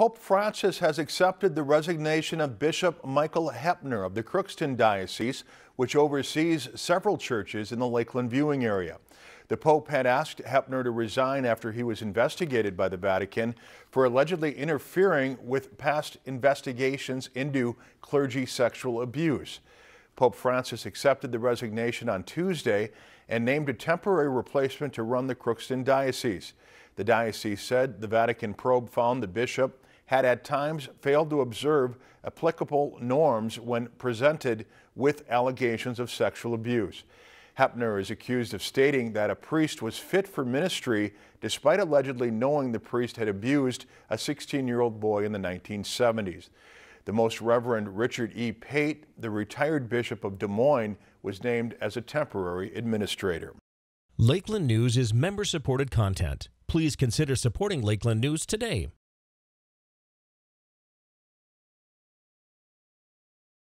Pope Francis has accepted the resignation of Bishop Michael Hepner of the Crookston Diocese, which oversees several churches in the Lakeland viewing area. The Pope had asked Hepner to resign after he was investigated by the Vatican for allegedly interfering with past investigations into clergy sexual abuse. Pope Francis accepted the resignation on Tuesday and named a temporary replacement to run the Crookston Diocese. The diocese said the Vatican probe found the bishop had at times failed to observe applicable norms when presented with allegations of sexual abuse. Hepner is accused of stating that a priest was fit for ministry despite allegedly knowing the priest had abused a 16-year-old boy in the 1970s. The Most Reverend Richard E. Pate, the retired bishop of Des Moines, was named as a temporary administrator. Lakeland News is member-supported content. Please consider supporting Lakeland News today